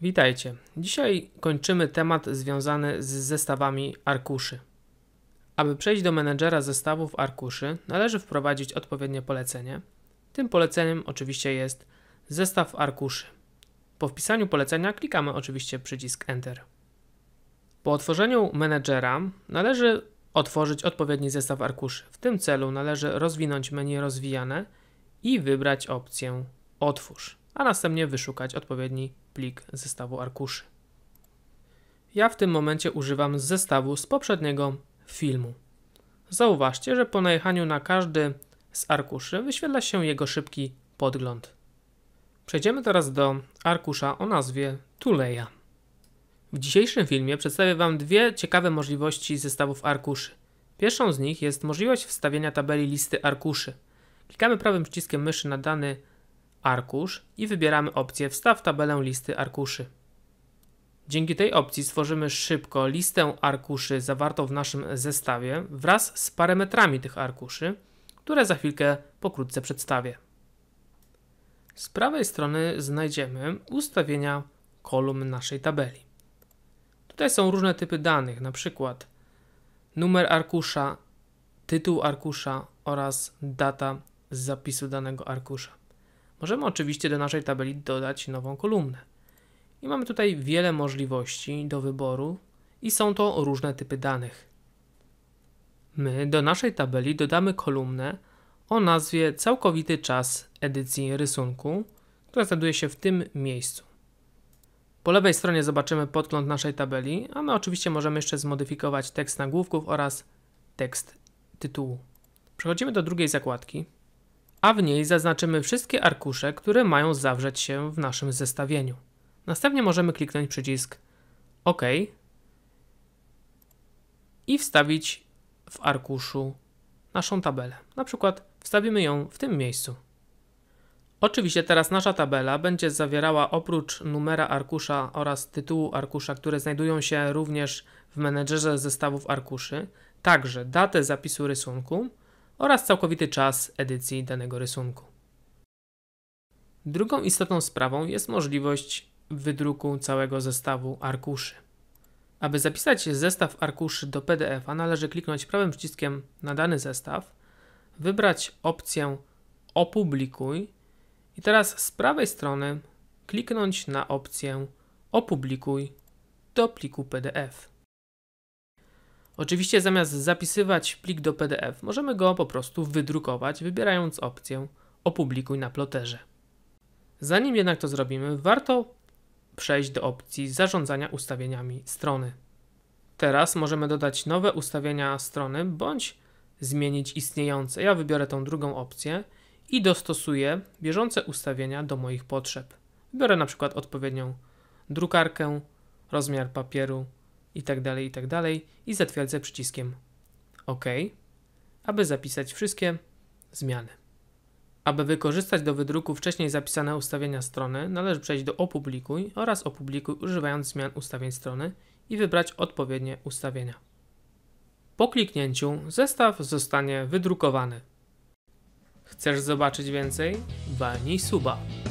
Witajcie. Dzisiaj kończymy temat związany z zestawami arkuszy. Aby przejść do menedżera zestawów arkuszy, należy wprowadzić odpowiednie polecenie. Tym poleceniem oczywiście jest zestaw arkuszy. Po wpisaniu polecenia klikamy oczywiście przycisk Enter. Po otworzeniu menedżera należy otworzyć odpowiedni zestaw arkuszy. W tym celu należy rozwinąć menu rozwijane i wybrać opcję Otwórz a następnie wyszukać odpowiedni plik zestawu arkuszy. Ja w tym momencie używam zestawu z poprzedniego filmu. Zauważcie, że po najechaniu na każdy z arkuszy wyświetla się jego szybki podgląd. Przejdziemy teraz do arkusza o nazwie Tuleja. W dzisiejszym filmie przedstawię Wam dwie ciekawe możliwości zestawów arkuszy. Pierwszą z nich jest możliwość wstawienia tabeli listy arkuszy. Klikamy prawym przyciskiem myszy na dany Arkusz i wybieramy opcję Wstaw tabelę listy arkuszy. Dzięki tej opcji stworzymy szybko listę arkuszy zawartą w naszym zestawie wraz z parametrami tych arkuszy, które za chwilkę pokrótce przedstawię. Z prawej strony znajdziemy ustawienia kolumn naszej tabeli. Tutaj są różne typy danych, na przykład numer arkusza, tytuł arkusza oraz data zapisu danego arkusza. Możemy oczywiście do naszej tabeli dodać nową kolumnę. I mamy tutaj wiele możliwości do wyboru i są to różne typy danych. My do naszej tabeli dodamy kolumnę o nazwie całkowity czas edycji rysunku, która znajduje się w tym miejscu. Po lewej stronie zobaczymy podgląd naszej tabeli, a my oczywiście możemy jeszcze zmodyfikować tekst nagłówków oraz tekst tytułu. Przechodzimy do drugiej zakładki a w niej zaznaczymy wszystkie arkusze, które mają zawrzeć się w naszym zestawieniu. Następnie możemy kliknąć przycisk OK i wstawić w arkuszu naszą tabelę. Na przykład wstawimy ją w tym miejscu. Oczywiście teraz nasza tabela będzie zawierała oprócz numera arkusza oraz tytułu arkusza, które znajdują się również w menedżerze zestawów arkuszy, także datę zapisu rysunku, oraz całkowity czas edycji danego rysunku. Drugą istotną sprawą jest możliwość wydruku całego zestawu arkuszy. Aby zapisać zestaw arkuszy do PDF-a, należy kliknąć prawym przyciskiem na dany zestaw, wybrać opcję Opublikuj i teraz z prawej strony kliknąć na opcję Opublikuj do pliku PDF. Oczywiście zamiast zapisywać plik do PDF, możemy go po prostu wydrukować, wybierając opcję opublikuj na ploterze. Zanim jednak to zrobimy, warto przejść do opcji zarządzania ustawieniami strony. Teraz możemy dodać nowe ustawienia strony bądź zmienić istniejące. Ja wybiorę tą drugą opcję i dostosuję bieżące ustawienia do moich potrzeb. Biorę na przykład odpowiednią drukarkę, rozmiar papieru, i tak dalej, i tak dalej i zatwierdzę przyciskiem OK, aby zapisać wszystkie zmiany. Aby wykorzystać do wydruku wcześniej zapisane ustawienia strony, należy przejść do Opublikuj oraz Opublikuj używając zmian ustawień strony i wybrać odpowiednie ustawienia. Po kliknięciu zestaw zostanie wydrukowany. Chcesz zobaczyć więcej? Walnij suba!